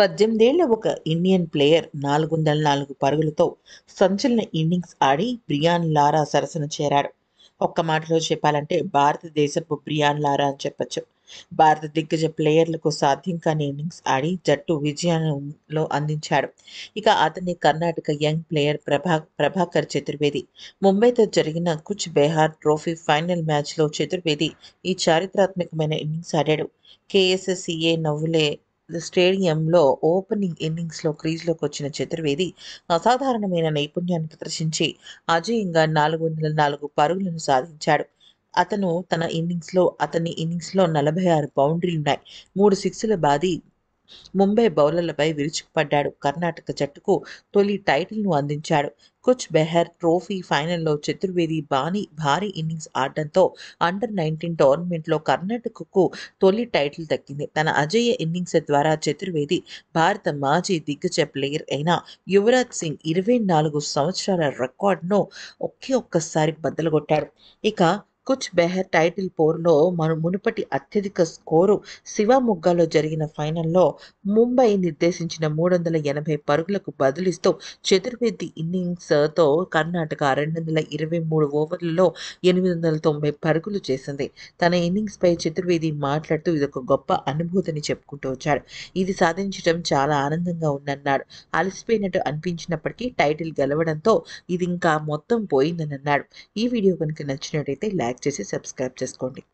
పద్దెనిమిదేళ్ల ఒక Indian player నాలుగు వందల నాలుగు పరుగులతో సంచలన ఇన్నింగ్స్ ఆడి బ్రియాన్ లారా సరసన చేరాడు ఒక్క మాటలో చెప్పాలంటే భారతదేశపు బ్రియాన్ లారా అని చెప్పచ్చు భారత దిగ్గజ ప్లేయర్లకు సాధ్యం కాని ఇన్నింగ్స్ ఆడి జట్టు విజయంలో అందించాడు ఇక అతని కర్ణాటక యంగ్ ప్లేయర్ ప్రభా ప్రభాకర్ చతుర్వేది ముంబైతో జరిగిన కుచ్ బెహార్ ట్రోఫీ ఫైనల్ మ్యాచ్లో చతుర్వేది ఈ చారిత్రాత్మకమైన ఇన్నింగ్స్ ఆడాడు కేఎస్ఎస్ఈఏ నవ్వులే స్టేడియంలో ఓపెనింగ్ ఇన్నింగ్స్లో క్రీజ్లోకి వచ్చిన చతుర్వేది అసాధారణమైన నైపుణ్యాన్ని ప్రదర్శించి అజయంగా నాలుగు వందల నాలుగు పరుగులను సాధించాడు అతను తన ఇన్నింగ్స్లో అతని ఇన్నింగ్స్లో నలభై ఆరు బౌండరీలున్నాయి మూడు సిక్స్ల బాది ముంబై బౌలర్లపై విరుచుకుపడ్డాడు కర్ణాటక జట్టుకు తొలి టైటిల్ను అందించాడు కుచ్ బెహర్ ట్రోఫీ ఫైనల్లో చతుర్వేది బాణి భారీ ఇన్నింగ్స్ ఆడటంతో అండర్ నైన్టీన్ టోర్నమెంట్లో కర్ణాటకకు తొలి టైటిల్ దక్కింది తన అజయ ఇన్నింగ్స్ ద్వారా చతుర్వేది భారత మాజీ దిగ్గజ ప్లేయర్ అయిన యువరాజ్ సింగ్ ఇరవై నాలుగు సంవత్సరాల రికార్డును ఒకే ఒక్కసారి బద్దలుగొట్టాడు ఇక కుచ్ బెహర్ టైటిల్ పోర్లో మన మునుపటి అత్యధిక స్కోరు శివ ముగ్గాలో జరిగిన ఫైనల్లో ముంబై నిర్దేశించిన మూడు వందల ఎనభై పరుగులకు బదులిస్తూ చతుర్వేది ఇన్నింగ్స్తో కర్ణాటక రెండు వందల ఇరవై మూడు ఓవర్లలో ఎనిమిది వందల తొంభై పరుగులు చేసింది తన ఇన్నింగ్స్పై చతుర్వేది మాట్లాడుతూ ఇదొక గొప్ప అనుభూతిని చెప్పుకుంటూ వచ్చాడు ఇది సాధించడం చాలా ఆనందంగా ఉందన్నాడు అలసిపోయినట్టు అనిపించినప్పటికీ టైటిల్ గెలవడంతో ఇది ఇంకా మొత్తం పోయిందని అన్నాడు ఈ వీడియో కనుక నచ్చినట్టయితే లైక్ చేసి సబ్స్క్రైబ్ చేసుకోండి